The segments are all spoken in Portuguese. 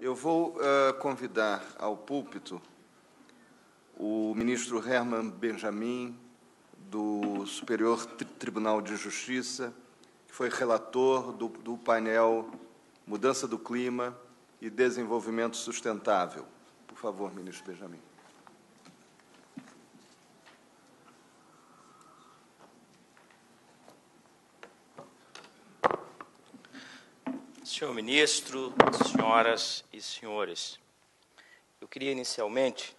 Eu vou uh, convidar ao púlpito o ministro Herman Benjamin, do Superior Tribunal de Justiça, que foi relator do, do painel Mudança do Clima e Desenvolvimento Sustentável. Por favor, ministro Benjamin. senhor ministro, senhoras e senhores, eu queria inicialmente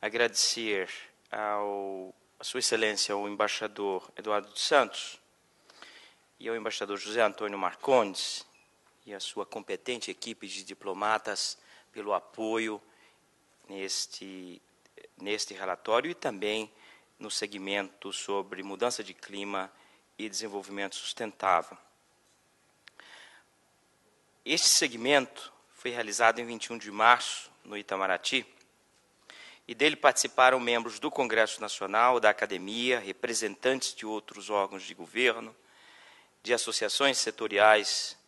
agradecer ao a Sua Excelência o embaixador Eduardo dos Santos e ao embaixador José Antônio Marcondes e a sua competente equipe de diplomatas pelo apoio neste neste relatório e também no segmento sobre mudança de clima e desenvolvimento sustentável. Este segmento foi realizado em 21 de março, no Itamaraty, e dele participaram membros do Congresso Nacional, da Academia, representantes de outros órgãos de governo, de associações setoriais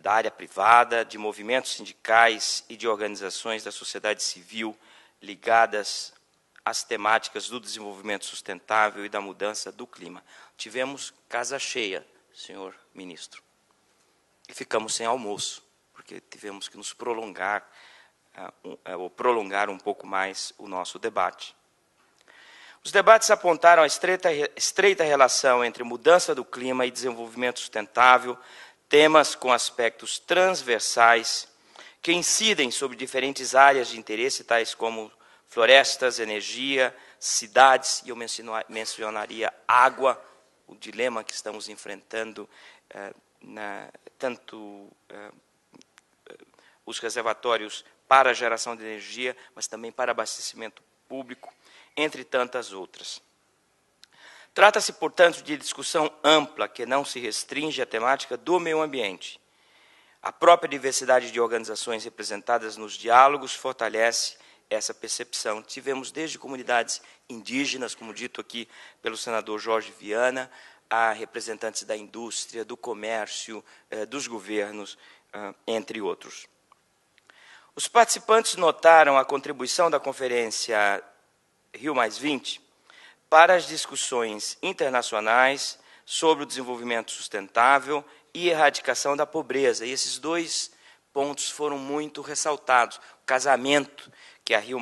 da área privada, de movimentos sindicais e de organizações da sociedade civil ligadas às temáticas do desenvolvimento sustentável e da mudança do clima. Tivemos casa cheia, senhor ministro e ficamos sem almoço, porque tivemos que nos prolongar, ah, ah, ou prolongar um pouco mais o nosso debate. Os debates apontaram a estreita, estreita relação entre mudança do clima e desenvolvimento sustentável, temas com aspectos transversais que incidem sobre diferentes áreas de interesse, tais como florestas, energia, cidades, e eu mencionaria água, o dilema que estamos enfrentando eh, na, tanto uh, os reservatórios para a geração de energia, mas também para abastecimento público, entre tantas outras. Trata-se, portanto, de discussão ampla que não se restringe à temática do meio ambiente. A própria diversidade de organizações representadas nos diálogos fortalece essa percepção. Tivemos desde comunidades indígenas, como dito aqui pelo senador Jorge Viana, a representantes da indústria, do comércio, eh, dos governos, eh, entre outros. Os participantes notaram a contribuição da Conferência Rio para as discussões internacionais sobre o desenvolvimento sustentável e erradicação da pobreza. E esses dois pontos foram muito ressaltados. O casamento que a Rio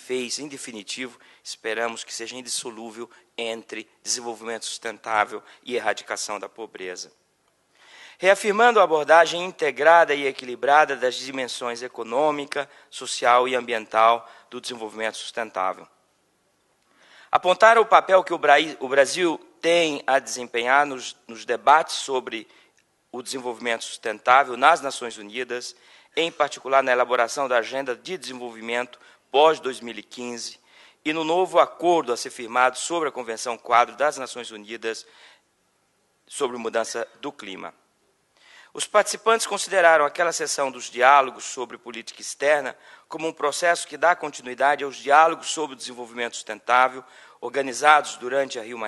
fez, em definitivo, Esperamos que seja indissolúvel entre desenvolvimento sustentável e erradicação da pobreza. Reafirmando a abordagem integrada e equilibrada das dimensões econômica, social e ambiental do desenvolvimento sustentável. Apontar o papel que o Brasil tem a desempenhar nos, nos debates sobre o desenvolvimento sustentável nas Nações Unidas, em particular na elaboração da Agenda de Desenvolvimento pós-2015, e no novo acordo a ser firmado sobre a Convenção Quadro das Nações Unidas sobre Mudança do Clima. Os participantes consideraram aquela sessão dos diálogos sobre política externa como um processo que dá continuidade aos diálogos sobre o desenvolvimento sustentável organizados durante a Rio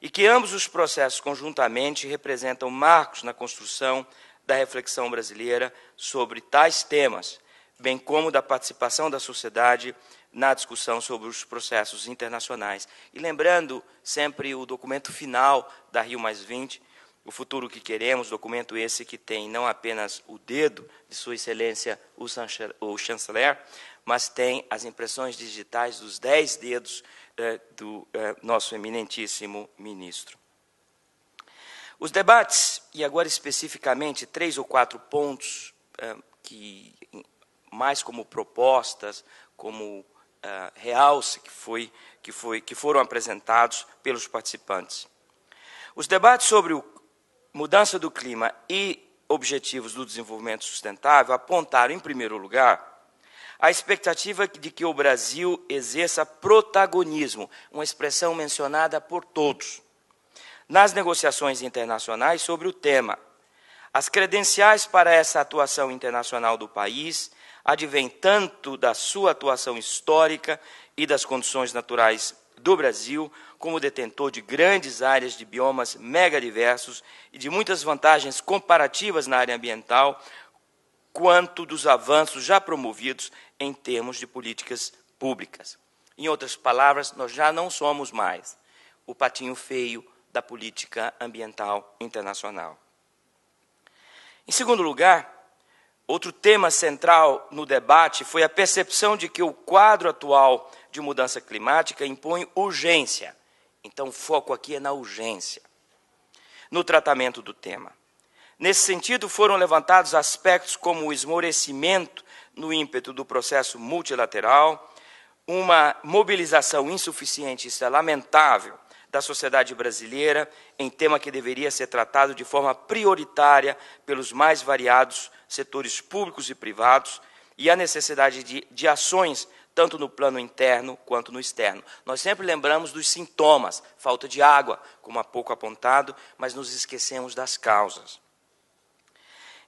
e que ambos os processos conjuntamente representam marcos na construção da reflexão brasileira sobre tais temas, bem como da participação da sociedade na discussão sobre os processos internacionais. E lembrando sempre o documento final da Rio o futuro que queremos, documento esse que tem não apenas o dedo de Sua Excelência o chanceler, mas tem as impressões digitais dos dez dedos eh, do eh, nosso eminentíssimo ministro. Os debates, e agora especificamente três ou quatro pontos eh, que mais como propostas, como ah, realce que, foi, que, foi, que foram apresentados pelos participantes. Os debates sobre o, mudança do clima e objetivos do desenvolvimento sustentável apontaram, em primeiro lugar, a expectativa de que o Brasil exerça protagonismo, uma expressão mencionada por todos, nas negociações internacionais sobre o tema. As credenciais para essa atuação internacional do país advém tanto da sua atuação histórica e das condições naturais do Brasil, como detentor de grandes áreas de biomas megadiversos e de muitas vantagens comparativas na área ambiental, quanto dos avanços já promovidos em termos de políticas públicas. Em outras palavras, nós já não somos mais o patinho feio da política ambiental internacional. Em segundo lugar, Outro tema central no debate foi a percepção de que o quadro atual de mudança climática impõe urgência. Então, o foco aqui é na urgência, no tratamento do tema. Nesse sentido, foram levantados aspectos como o esmorecimento no ímpeto do processo multilateral, uma mobilização insuficiente, isso é lamentável, da sociedade brasileira em tema que deveria ser tratado de forma prioritária pelos mais variados setores públicos e privados, e a necessidade de, de ações, tanto no plano interno quanto no externo. Nós sempre lembramos dos sintomas, falta de água, como há pouco apontado, mas nos esquecemos das causas.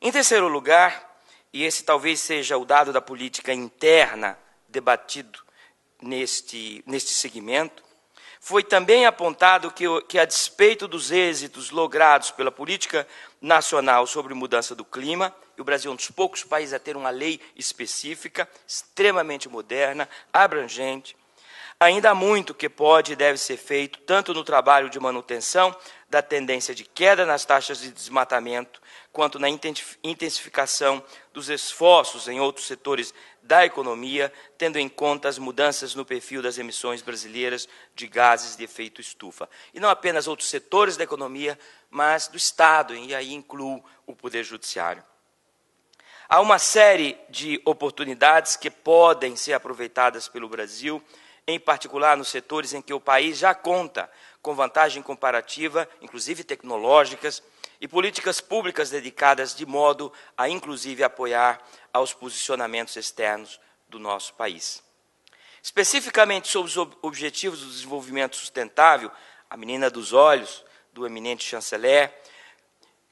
Em terceiro lugar, e esse talvez seja o dado da política interna debatido neste, neste segmento, foi também apontado que, que, a despeito dos êxitos logrados pela política nacional sobre mudança do clima o Brasil é um dos poucos países a ter uma lei específica, extremamente moderna, abrangente. Ainda há muito que pode e deve ser feito, tanto no trabalho de manutenção da tendência de queda nas taxas de desmatamento, quanto na intensificação dos esforços em outros setores da economia, tendo em conta as mudanças no perfil das emissões brasileiras de gases de efeito estufa. E não apenas outros setores da economia, mas do Estado, e aí incluo o Poder Judiciário. Há uma série de oportunidades que podem ser aproveitadas pelo Brasil, em particular nos setores em que o país já conta com vantagem comparativa, inclusive tecnológicas, e políticas públicas dedicadas de modo a, inclusive, apoiar aos posicionamentos externos do nosso país. Especificamente sobre os objetivos do desenvolvimento sustentável, a menina dos olhos do eminente chanceler,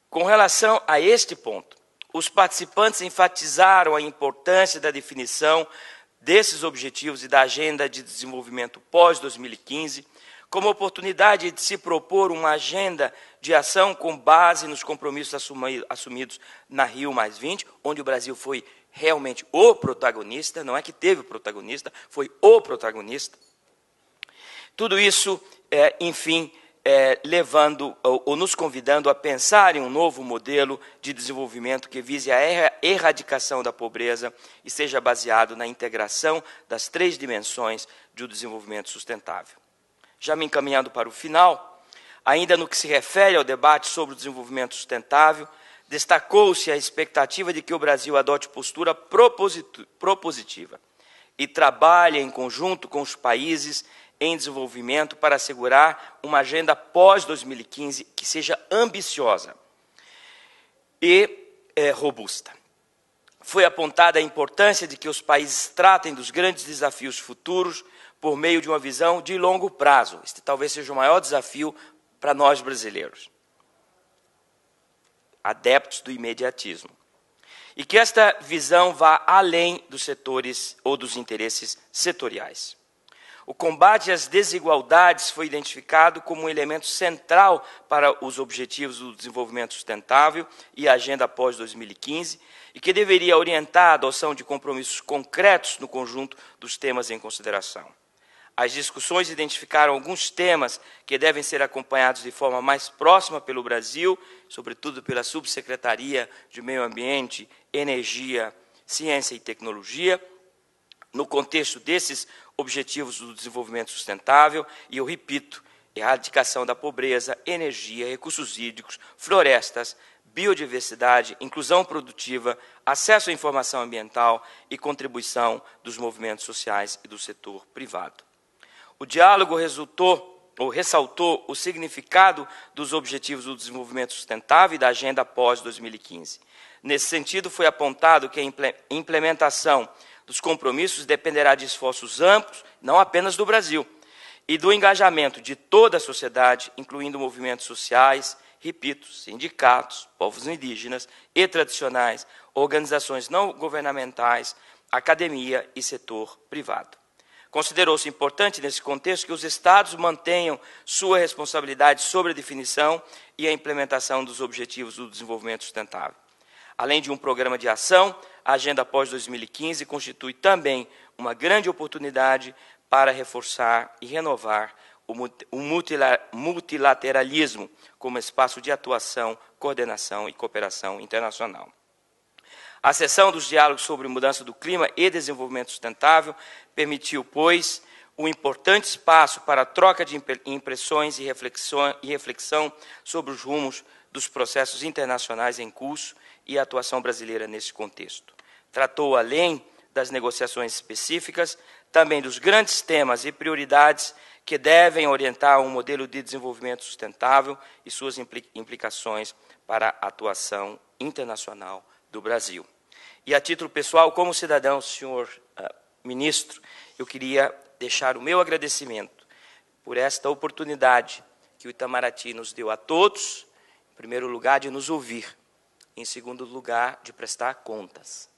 com relação a este ponto, os participantes enfatizaram a importância da definição desses objetivos e da agenda de desenvolvimento pós-2015, como oportunidade de se propor uma agenda de ação com base nos compromissos assumidos na Rio onde o Brasil foi realmente o protagonista, não é que teve o protagonista, foi o protagonista. Tudo isso, é, enfim, é, levando ou, ou, nos convidando a pensar em um novo modelo de desenvolvimento que vise a erradicação da pobreza e seja baseado na integração das três dimensões do desenvolvimento sustentável. Já me encaminhando para o final, ainda no que se refere ao debate sobre o desenvolvimento sustentável, destacou-se a expectativa de que o Brasil adote postura propositiva e trabalhe em conjunto com os países em desenvolvimento para assegurar uma agenda pós-2015 que seja ambiciosa e é, robusta. Foi apontada a importância de que os países tratem dos grandes desafios futuros por meio de uma visão de longo prazo. Este talvez seja o maior desafio para nós brasileiros, adeptos do imediatismo. E que esta visão vá além dos setores ou dos interesses setoriais. O combate às desigualdades foi identificado como um elemento central para os objetivos do desenvolvimento sustentável e a agenda pós 2015, e que deveria orientar a adoção de compromissos concretos no conjunto dos temas em consideração. As discussões identificaram alguns temas que devem ser acompanhados de forma mais próxima pelo Brasil, sobretudo pela Subsecretaria de Meio Ambiente, Energia, Ciência e Tecnologia, no contexto desses Objetivos do Desenvolvimento Sustentável, e eu repito, erradicação da pobreza, energia, recursos hídricos, florestas, biodiversidade, inclusão produtiva, acesso à informação ambiental e contribuição dos movimentos sociais e do setor privado. O diálogo resultou ou ressaltou o significado dos Objetivos do Desenvolvimento Sustentável e da Agenda pós-2015. Nesse sentido, foi apontado que a implementação dos compromissos dependerá de esforços amplos, não apenas do Brasil, e do engajamento de toda a sociedade, incluindo movimentos sociais, repito, sindicatos, povos indígenas e tradicionais, organizações não governamentais, academia e setor privado. Considerou-se importante, nesse contexto, que os Estados mantenham sua responsabilidade sobre a definição e a implementação dos Objetivos do Desenvolvimento Sustentável, além de um programa de ação a agenda pós-2015 constitui também uma grande oportunidade para reforçar e renovar o multilateralismo como espaço de atuação, coordenação e cooperação internacional. A sessão dos diálogos sobre mudança do clima e desenvolvimento sustentável permitiu, pois, um importante espaço para a troca de impressões e reflexão, e reflexão sobre os rumos dos processos internacionais em curso e a atuação brasileira nesse contexto. Tratou, além das negociações específicas, também dos grandes temas e prioridades que devem orientar um modelo de desenvolvimento sustentável e suas implicações para a atuação internacional do Brasil. E a título pessoal, como cidadão, senhor uh, ministro, eu queria deixar o meu agradecimento por esta oportunidade que o Itamaraty nos deu a todos, em primeiro lugar, de nos ouvir, em segundo lugar, de prestar contas.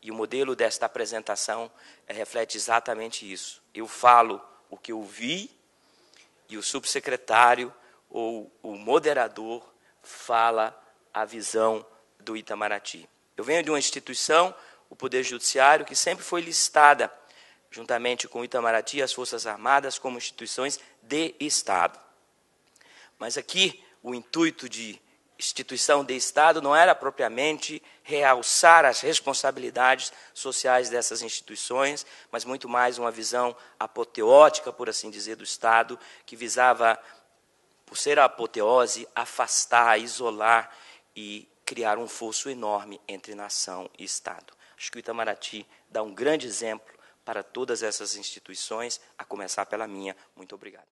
E o modelo desta apresentação é, reflete exatamente isso. Eu falo o que eu vi e o subsecretário ou o moderador fala a visão do Itamaraty. Eu venho de uma instituição, o Poder Judiciário, que sempre foi listada juntamente com o Itamaraty e as Forças Armadas, como instituições de Estado. Mas aqui, o intuito de instituição de Estado não era propriamente realçar as responsabilidades sociais dessas instituições, mas muito mais uma visão apoteótica, por assim dizer, do Estado, que visava, por ser a apoteose, afastar, isolar e criar um fosso enorme entre nação e Estado. Acho que o Itamaraty dá um grande exemplo para todas essas instituições, a começar pela minha. Muito obrigado.